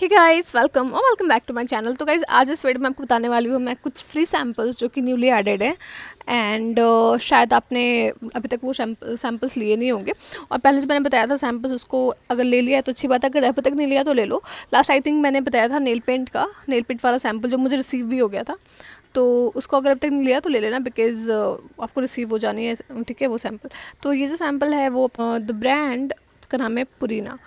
ही guys welcome और welcome back to my channel तो guys आज इस वीडियो में आपको बताने वाली हूँ मैं कुछ फ्री सैम्पल्स जो कि न्यूली एडेड है एंड uh, शायद आपने अभी तक वो सैम्पल्स लिए नहीं होंगे और पहले जो मैंने बताया था सैम्पल्स उसको अगर ले लिया है तो अच्छी बात है अगर अभी तक नहीं लिया तो ले लो लास्ट आई थिंक मैंने बताया था नेल पेंट का नेल पेंट वाला सैम्पल जो मुझे रिसीव भी हो गया था तो उसको अगर अब तक नहीं लिया तो ले लेना बिकॉज uh, आपको रिसीव हो जानी है ठीक है वो सैम्पल तो ये जो सैम्पल है वो द uh, ब्रांड उसका नाम है Purina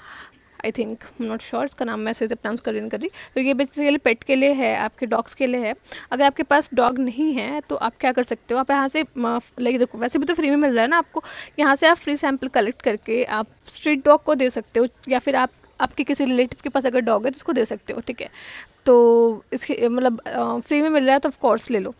I think not sure इसका नाम मैं सही से प्रोनाउंस कर नहीं कर रही तो ये बेसिकली पेट के लिए है आपके डॉग्स के लिए है अगर आपके पास डॉग नहीं है तो आप क्या कर सकते हो आप यहाँ से लाइक देखो वैसे भी तो फ्री में मिल रहा है ना आपको यहाँ से आप फ्री सैम्पल कलेक्ट करके आप स्ट्रीट डॉग को दे सकते हो या फिर आप आपके किसी रिलेटिव के पास अगर डॉग है तो उसको दे सकते हो ठीक है तो इसके मतलब फ्री में मिल रहा है तो ऑफ़ कोर्स ले लो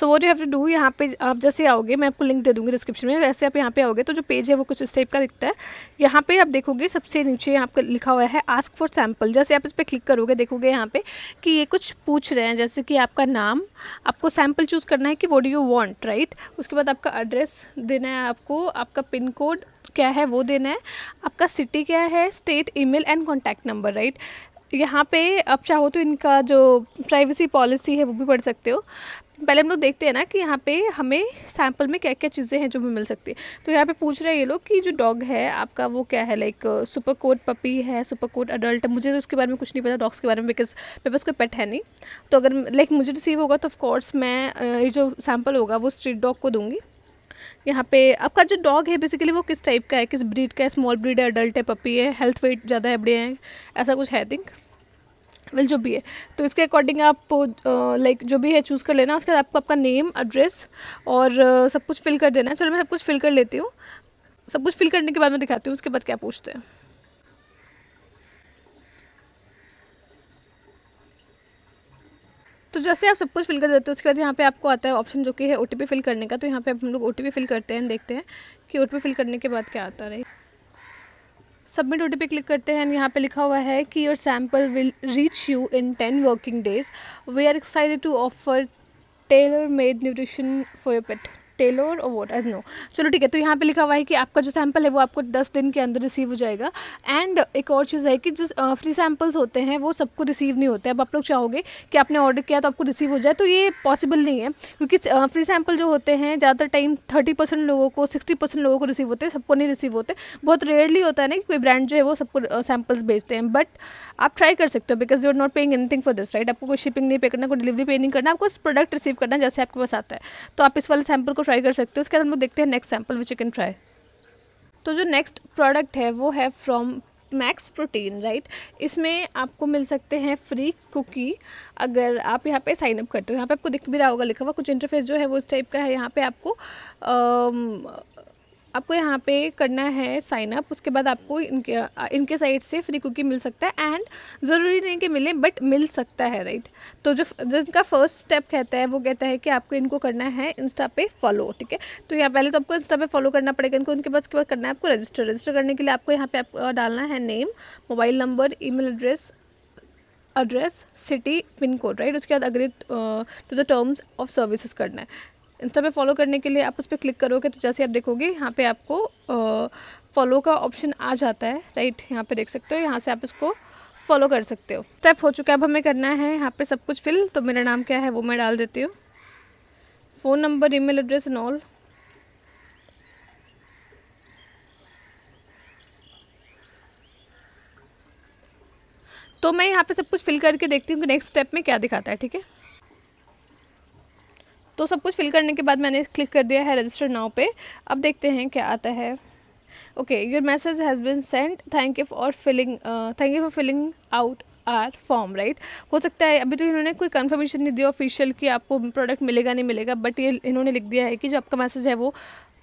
so what you have to do यहाँ पे आप जैसे आओगे मैं आपको लिंक दे दूँगी डिस्क्रिप्शन में वैसे आप यहाँ पे आओगे तो जो पेज है वो कुछ इस टाइप का दिखता है यहाँ पे आप देखोगे सबसे नीचे यहाँ पर लिखा हुआ है आस्क फॉर सैम्पल जैसे आप इस पर क्लिक करोगे देखोगे यहाँ पे कि ये कुछ पूछ रहे हैं जैसे कि आपका नाम आपको सैम्पल चूज़ करना है कि वो डू यू वॉन्ट राइट उसके बाद आपका एड्रेस देना है आपको आपका पिन कोड क्या है वो देना है आपका सिटी क्या है state email and contact number right यहाँ पे आप चाहो तो इनका जो प्राइवेसी पॉलिसी है वो भी पढ़ सकते हो पहले हम लोग देखते हैं ना कि यहाँ पे हमें सैम्पल में क्या क्या चीज़ें हैं जो हमें मिल सकती है तो यहाँ पे पूछ रहे हैं ये लोग कि जो डॉग है आपका वो क्या है लाइक सुपर कोट पपी है सुपर कोट अडल्ट मुझे तो उसके बारे में कुछ नहीं पता डॉग्स के बारे में बिकॉज मेरे पास कोई पेट है नहीं तो अगर लाइक मुझे रिसीव तो होगा तो ऑफकोर्स मैं ये जो सैम्पल होगा वो स्ट्रीट डॉग को दूँगी यहाँ पे आपका जो डॉग है बेसिकली वो किस टाइप का है किस ब्रीड का है स्मॉल ब्रीड है अडल्ट है पपी है हेल्थ वेट ज़्यादा है बड़े हैं ऐसा कुछ है थिंक वेल जो भी है तो इसके अकॉर्डिंग आप लाइक जो भी है चूज़ कर लेना उसके बाद आपको आपका नेम एड्रेस और सब कुछ फिल कर देना है चलो मैं सब कुछ फिल कर लेती हूँ सब कुछ फिल करने के बाद मैं दिखाती हूँ उसके बाद क्या पूछते हैं तो जैसे आप सब कुछ फिल कर देते हो उसके बाद यहाँ पे आपको आता है ऑप्शन जो कि है ओ फिल करने का तो यहाँ पे हम लोग ओ फिल करते हैं देखते हैं कि ओ फिल करने के बाद क्या आता रही सबमिट ओ टी क्लिक करते हैं यहाँ पे लिखा हुआ है कि your sample will reach you in ten working days we are excited to offer tailor made nutrition for your pet tailor और वोट नो चलो ठीक है तो यहाँ पे लिखा हुआ है कि आपका जो सैंपल है वो आपको दस दिन के अंदर रिसीव हो जाएगा एंड एक और चीज़ है कि जो फ्री सैम्पल्स होते हैं वो सबको रिसीव नहीं होते अब आप लोग चाहोगे कि आपने ऑर्डर किया तो आपको रिसीव हो जाए तो ये पॉसिबल नहीं है क्योंकि फ्री सैम्पल जो होते हैं ज़्यादातर टाइम थर्टी परसेंट लोगों को सिक्सटी परसेंट लोगों को रिसीव होते हैं सबको नहीं रिसीव होते बहुत रेयरली होता है ना कि कोई ब्रांड जो है वो सबको सैम्पल्स भेजते हैं बट आप ट्राई कर सकते हो because you are not paying anything for this right आपको कोई शिपिंग नहीं पे करना कोई डिलीवरी पे नहीं करना आपको प्रोडक्ट रिसीव करना जैसे आपके पास आता है तो आप इस वाले सैंपल को ट्राई कर सकते हो उसके बाद हम लोग देखते हैं next sample which you can try तो जो नेक्स्ट प्रोडक्ट है वो है फ्रॉम मैक्स प्रोटीन राइट इसमें आपको मिल सकते हैं फ्री कुकी अगर आप यहाँ पे साइन अप करते हो यहाँ पे आपको दिख भी रहा होगा लिखा हुआ कुछ इंटरफेस जो है वो इस टाइप का है यहाँ पे आपको आपको यहाँ पे करना है साइन अप उसके बाद आपको इनके इनके साइड से फ्री कुकी मिल सकता है एंड ज़रूरी नहीं कि मिले बट मिल सकता है राइट तो जो जिनका फर्स्ट स्टेप कहता है वो कहता है कि आपको इनको करना है इंस्टा पे फॉलो ठीक है तो यहाँ पहले तो आपको इंस्टा पे फॉलो करना पड़ेगा इनको उनके पास के बाद करना है आपको रजिस्टर रजिस्टर करने के लिए आपको यहाँ पे आप डालना है name mobile number e address address city pin code right उसके बाद agree to the terms of services करना है इंस्टा पे फॉलो करने के लिए आप उस पर क्लिक करोगे तो जैसे आप देखोगे यहाँ पे आपको फॉलो का ऑप्शन आ जाता है राइट यहाँ पे देख सकते हो यहाँ से आप इसको फॉलो कर सकते हो स्टेप हो चुका है अब हमें करना है यहाँ पे सब कुछ फिल तो मेरा नाम क्या है वो मैं डाल देती हूँ phone number email address in all तो मैं यहाँ पे सब कुछ फिल करके देखती हूँ कि नेक्स्ट स्टेप में क्या दिखाता है ठीक है तो सब कुछ फिल करने के बाद मैंने क्लिक कर दिया है रजिस्टर नाव पे अब देखते हैं क्या आता है okay your message has been send thank you for filling thank you for filling out our form right हो सकता है अभी तो इन्होंने कोई कंफर्मेशन नहीं दिया ऑफिशियल कि आपको प्रोडक्ट मिलेगा नहीं मिलेगा बट ये इन्होंने लिख दिया है कि जो आपका मैसेज है वो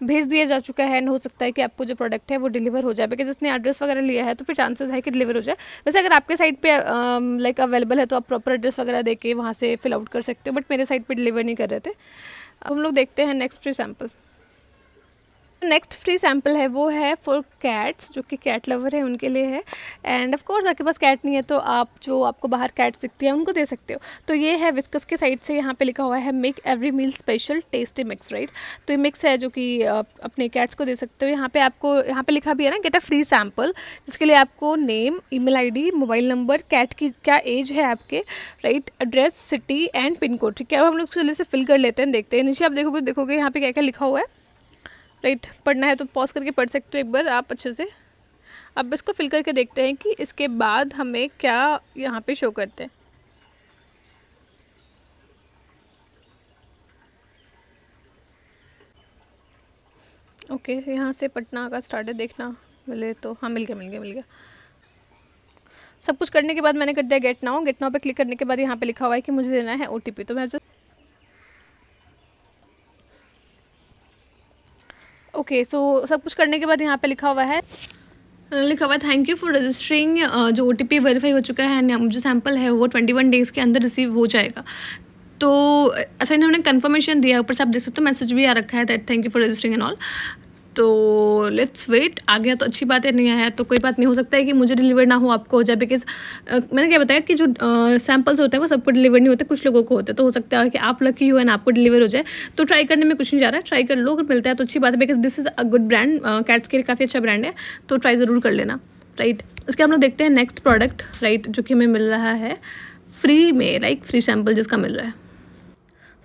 भेज दिया जा चुका है एंड हो सकता है कि आपको जो प्रोडक्ट है वो डिलीवर हो जाए बिकॉज इसने एड्रेस वगैरह लिया है तो फिर चांसेस है कि डिलीवर हो जाए वैसे अगर आपके साइट पे लाइक अवेलेबल है तो आप प्रॉपर एड्रेस वगैरह दे के वहाँ से फिल आउट कर सकते हो बट मेरे साइट पर डिलीवर नहीं कर रहे थे अब हम लोग देखते हैं next sample next free sample है वो है फॉर कैट्स जो कि कैट लवर है उनके लिए है एंड ऑफ कोर्स आपके पास कैट नहीं है तो आप जो आपको बाहर कैट सीखती है उनको दे सकते हो तो ये है विस्कस के साइड से यहाँ पे लिखा हुआ है make every meal special tasty mix right तो ये मिक्स है जो कि अपने कैट्स को दे सकते हो यहाँ पे आपको यहाँ पे लिखा भी है ना गेट अ फ्री सैम्पल जिसके लिए आपको name e mail mobile number cat की क्या एज है आपके right address city and pin code ठीक है अब हम लोग चलिए से फिल कर लेते हैं देखते हैं नीचे आप देखोगे देखोगे यहाँ पे क्या क्या लिखा हुआ है राइट पढ़ना है तो पॉज करके पढ़ सकते हो एक बार आप अच्छे से अब इसको फिल करके देखते हैं कि इसके बाद हमें क्या यहाँ पे शो करते हैं ओके okay, यहाँ से पटना का स्टार्ट है देखना मिले तो हाँ मिल गया मिल गया मिल गया सब कुछ करने के बाद मैंने कर दिया गेट नाउ गेट नाउ पे क्लिक करने के बाद यहाँ पे लिखा हुआ है कि मुझे देना है ओ तो मैं जो ओके सो सब कुछ करने के बाद यहाँ पे लिखा हुआ है हाँ, लिखा हुआ थैंक यू फॉर रजिस्टरिंग जो ओ टी पी वेरीफाई हो चुका है जो सैम्पल है वो ट्वेंटी वन डेज़ के अंदर रिसीव हो जाएगा तो ऐसा इन्होंने कंफर्मेशन दिया ऊपर से आप देख सकते हो मैसेज भी आ रखा है that thank you for registering and all तो लेट्स वेट आ गया तो अच्छी बात है नहीं आया तो कोई बात नहीं हो सकता है कि मुझे डिलीवर ना हो आपको हो जाए बिकॉज मैंने क्या बताया कि जो सैम्पल्स होते हैं वो सबको डिलीवर नहीं होते कुछ लोगों को होते तो हो सकता है कि आप लकी हो एंड आपको डिलीवर हो जाए तो ट्राई करने में कुछ नहीं जा रहा है ट्राई कर लो अगर मिलता है तो अच्छी बात है because this is a good brand cats के लिए काफ़ी अच्छा ब्रांड है तो ट्राई ज़रूर कर लेना राइट उसके हम लोग देखते हैं नेक्स्ट प्रोडक्ट राइट जो कि हमें मिल रहा है फ्री में लाइक फ्री सैम्पल जिसका मिल रहा है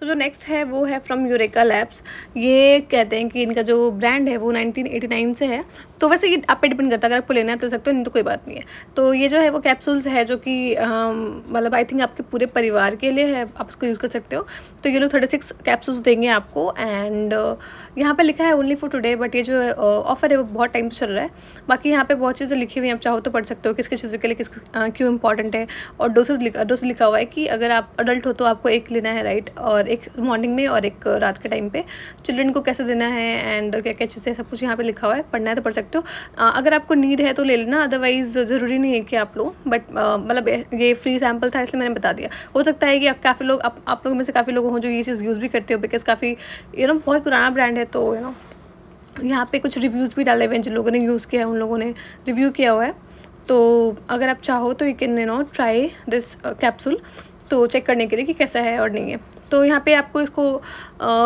तो जो नेक्स्ट है वो है फ्रॉम यूरेका लैब्स ये कहते हैं कि इनका जो ब्रांड है वो 1989 से है तो वैसे ये आप पे डिपेंड करता है अगर आपको लेना है तो सकते हो नहीं तो कोई बात नहीं है तो ये जो है वो कैप्सूल्स है जो कि मतलब आई थिंक आपके पूरे परिवार के लिए है आप उसको यूज़ कर सकते हो तो ये लोग थर्टी सिक्स कैप्सूल्स देंगे आपको एंड यहाँ पर लिखा है ओनली फॉर टुडे बट ये जो ऑफ़र है वो बहुत टाइम से चल रहा है बाकी यहाँ पर बहुत चीज़ें लिखी हुई हैं आप चाहो तो पढ़ सकते हो किस किस चीज़ों के लिए किस क्यों इंपॉर्टेंट है और डोसेज लिखा डोसेज लिखा हुआ है कि अगर आप अडल्ट हो तो आपको एक लेना है राइट और एक मॉर्निंग में और एक रात के टाइम पे चिल्ड्रन को कैसे देना है एंड क्या क्या चीज़ें सब कुछ यहाँ पे लिखा हुआ है पढ़ना है तो पढ़ सकते हो अगर आपको नीड है तो ले लेना अदरवाइज़ ज़रूरी नहीं है कि आप लोग बट मतलब ये फ्री सैम्पल था इसलिए मैंने बता दिया हो सकता है कि काफ़ी लोग आप, लोगों में से काफ़ी लोग हों जो ये चीज़ यूज़ भी करते हो बिकॉज काफ़ी यू नो बहुत पुराना ब्रांड है तो यू नो यहाँ पे कुछ रिव्यूज़ भी डाले हुए हैं जिन लोगों ने यूज़ किया है उन लोगों ने रिव्यू किया हुआ है तो अगर आप चाहो तो you can you know try this capsule तो चेक करने के लिए कि कैसा है और नहीं है तो यहाँ पे आपको इसको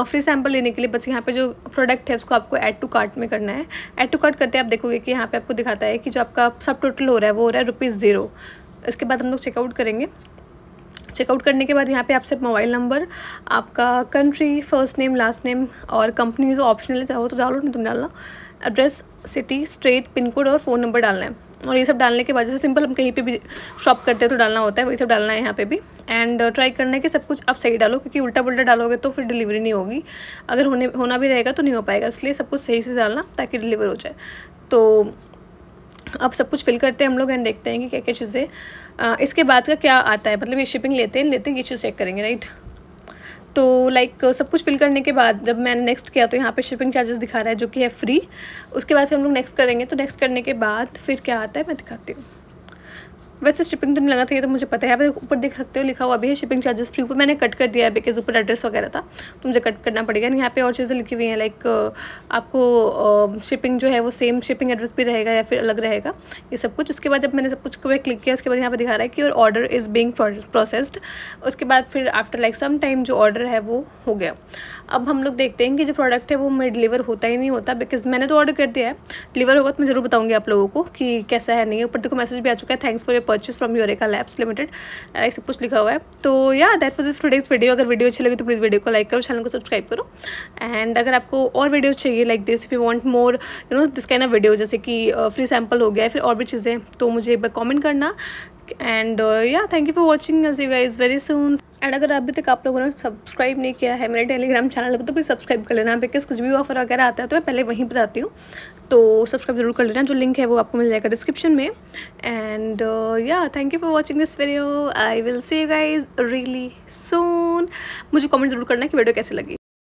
फ्री सैम्पल लेने के लिए बस यहाँ पे जो प्रोडक्ट है उसको आपको ऐड टू कार्ट में करना है ऐड टू कार्ट करते आप देखोगे कि यहाँ पे आपको दिखाता है कि जो आपका सब टोटल हो रहा है वो हो रहा है रुपीज़ ज़ीरो इसके बाद हम लोग चेकआउट करेंगे चेकआउट करने के बाद यहाँ पे आपसे मोबाइल नंबर आपका country first name last name और कंपनी जो ऑप्शनल है चाहो तो डालो नहीं तुम तो डालना address city street pin code और फ़ोन नंबर डालना है और ये सब डालने के बाद जैसे सिंपल हम कहीं पे भी शॉप करते हैं तो डालना होता है वही सब डालना है यहाँ पे भी एंड ट्राई uh, करना है कि सब कुछ आप सही डालो क्योंकि उल्टा पुलटा डालोगे तो फिर डिलीवरी नहीं होगी अगर होने होना भी रहेगा तो नहीं हो पाएगा इसलिए सब कुछ सही से डालना ताकि डिलीवर हो जाए तो अब सब कुछ फिल करते हैं हम लोग एंड देखते हैं कि क्या क्या चीज़ें uh, इसके बाद का क्या आता है मतलब ये शिपिंग लेते हैं लेते हैं ये चीज़ चेक करेंगे राइट तो लाइक सब कुछ फिल करने के बाद जब मैंने नेक्स्ट किया तो यहाँ पे शिपिंग चार्जेस दिखा रहा है जो कि है फ्री उसके बाद फिर हम लोग नेक्स्ट करेंगे तो नेक्स्ट करने के बाद फिर क्या आता है मैं दिखाती हूँ वैसे शिपिंग नहीं तो लगा था ये तो मुझे पता है आप ऊपर देख सकते हो लिखा हुआ अभी है शिपिंग चार्जेस फ्री ऊपर मैंने कट कर दिया है बिकॉज ऊपर एड्रेस वगैरह था तो मुझे कट करना पड़ेगा यहाँ पे और चीज़ें लिखी हुई हैं लाइक आपको शिपिंग जो है वो सेम शिपिंग एड्रेस भी रहेगा या फिर अलग रहेगा ये सब कुछ उसके बाद जब मैंने सब कुछ को क्लिक किया उसके बाद यहाँ पर दिखा रहा है कि और ऑर्डर इज़ बींग प्रोसेस्ड उसके बाद फिर आफ्टर लाइक सम टाइम जो ऑर्डर है वो हो गया अब हम लोग देखते हैं कि जो प्रोडक्ट है वो मैं डिलीवर होता ही नहीं होता बिकॉज मैंने तो ऑर्डर कर दिया है डिलीवर होगा तो मैं ज़रूर बताऊँगी आप लोगों को कि कैसा है नहीं ऊपर देखो मैसेज भी आ चुका है thanks for your purchase from Eureka Labs Limited like सब कुछ लिखा हुआ है तो या that was is today's video अगर वीडियो अच्छी लगी तो प्लीज़ वीडियो को लाइक करो चैनल को सब्सक्राइब करो एंड अगर आपको और वीडियो चाहिए like this if you want more you know this kind of video जैसे कि फ्री सैम्पल हो गया फिर और भी चीज़ें तो मुझे एक बार कॉमेंट करना and yeah thank you for watching I'll see guys very soon and अगर अभी तक आप लोगों ने सब्सक्राइब नहीं किया है मेरे टेलीग्राम चैनल को तो प्लीज़ सब्सक्राइब कर लेना बिकॉज कुछ भी ऑफर वगैरह आता है तो मैं पहले वहीं बताती हूँ तो सब्सक्राइब जरूर कर लेना जो लिंक है वो आपको मिल जाएगा डिस्क्रिप्शन में and yeah thank you for watching this video I will see guys really soon मुझे कॉमेंट जरूर करना कि वीडियो कैसे लगी